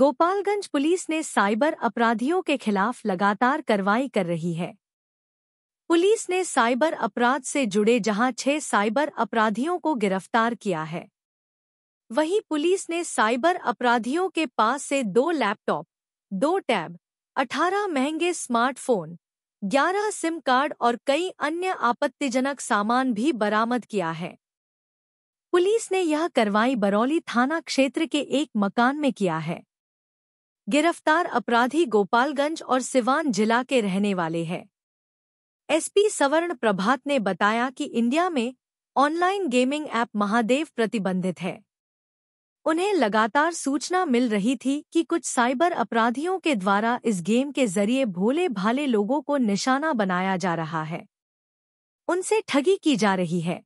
Gopalganj police ने cyber अपराधियों के खिलाफ लगातार कार्रवाई कर रही है पुलिस ने साइबर अपराध से जुड़े जहां छह साइबर अपराधियों को गिरफ्तार किया है वहीं पुलिस ने साइबर अपराधियों के पास से दो लैपटॉप दो टैब 18 महंगे स्मार्टफोन 11 सिम कार्ड और कई अन्य आपत्तिजनक सामान भी बरामद किया है पुलिस ने यह कार्रवाई बरौली थाना क्षेत्र के एक मकान में किया है गिरफ्तार अपराधी गोपालगंज और सिवान जिला के रहने वाले हैं एसपी सवर्ण प्रभात ने बताया कि इंडिया में ऑनलाइन गेमिंग ऐप महादेव प्रतिबंधित है उन्हें लगातार सूचना मिल रही थी कि कुछ साइबर अपराधियों के द्वारा इस गेम के जरिए भोले भाले लोगों को निशाना बनाया जा रहा है उनसे ठगी की जा रही है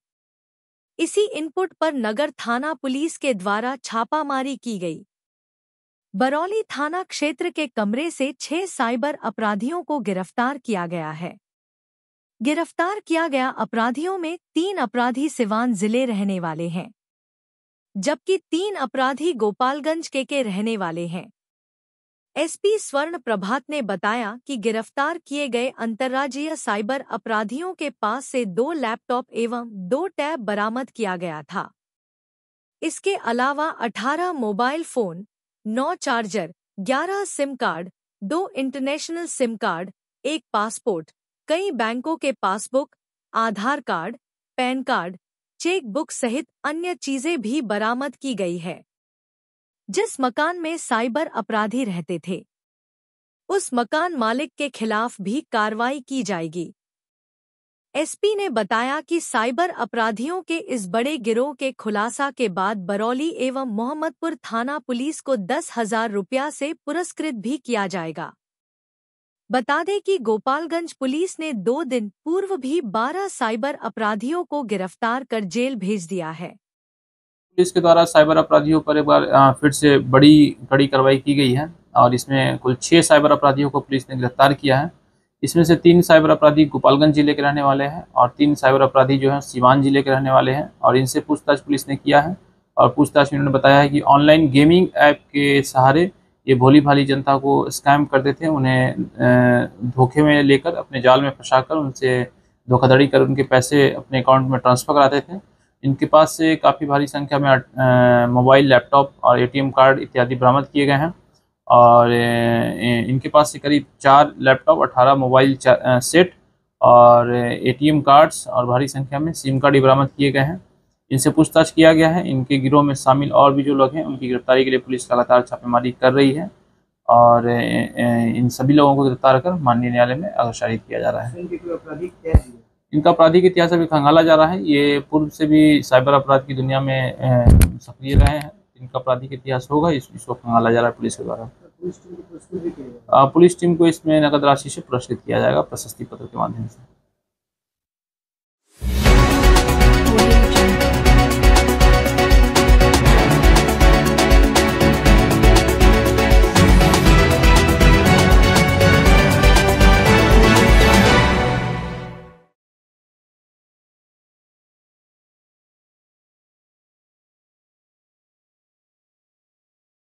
इसी इनपुट पर नगर थाना पुलिस के द्वारा छापामारी की गई बरौली थाना क्षेत्र के कमरे से छह साइबर अपराधियों को गिरफ्तार किया गया है गिरफ्तार किया गया अपराधियों में तीन अपराधी सिवान जिले रहने वाले हैं जबकि तीन अपराधी गोपालगंज के के रहने वाले हैं एसपी स्वर्ण प्रभात ने बताया कि गिरफ्तार किए गए अंतर्राज्यीय साइबर अपराधियों के पास से दो लैपटॉप एवं दो टैब बरामद किया गया था इसके अलावा 18 मोबाइल फोन नौ चार्जर ग्यारह सिम कार्ड दो इंटरनेशनल सिम कार्ड एक पासपोर्ट कई बैंकों के passbook Aadhaar card PAN card cheque book सहित अन्य चीजें भी बरामद की गई है जिस मकान में साइबर अपराधी रहते थे उस मकान मालिक के खिलाफ भी कार्रवाई की जाएगी एसपी ने बताया कि साइबर अपराधियों के इस बड़े गिरोह के खुलासा के बाद बरौली एवं मोहम्मदपुर थाना पुलिस को दस हजार रुपया से पुरस्कृत भी किया जाएगा बता दें कि गोपालगंज पुलिस ने दो दिन पूर्व भी बारह साइबर अपराधियों को गिरफ्तार कर जेल भेज दिया है पुलिस के द्वारा साइबर अपराधियों पर एक बार फिर से बड़ी कड़ी कार्रवाई की गई है और इसमें कुल छह साइबर अपराधियों को पुलिस ने गिरफ्तार किया है इसमें से तीन साइबर अपराधी गोपालगंज जिले के रहने वाले हैं और तीन साइबर अपराधी जो है सीवान जिले के रहने वाले हैं और इनसे पूछताछ पुलिस ने किया है और पूछताछ में इन्होंने बताया है कि ऑनलाइन गेमिंग ऐप के सहारे ये भोली भाली जनता को स्कैम करते थे उन्हें धोखे में लेकर अपने जाल में फंसा कर उनसे धोखाधड़ी कर उनके पैसे अपने अकाउंट में ट्रांसफ़र कराते थे इनके पास से काफ़ी भारी संख्या में मोबाइल लैपटॉप और एटीएम कार्ड इत्यादि बरामद किए गए हैं और इनके पास से करीब चार लैपटॉप अठारह मोबाइल सेट और एटीएम कार्ड्स और भारी संख्या में सिम कार्ड बरामद किए गए हैं इनसे पूछताछ किया गया है इनके गिरोह में शामिल और भी जो लोग हैं उनकी गिरफ्तारी के लिए पुलिस लगातार छापेमारी कर रही है और इन सभी लोगों को गिरफ्तार कर माननीय न्यायालय में अगशारित किया जा रहा है इनका आपराधिक इतिहास अभी खंगाला जा रहा है ये पूर्व से भी साइबर अपराध की दुनिया में सक्रिय रहे हैं इनका आपराधिक इतिहास होगा इस इसको खंगाला जा रहा है पुलिस के द्वारा पुलिस टीम को इसमें नकद राशि से पुरस्कृत किया जाएगा प्रशस्ति पत्र के माध्यम से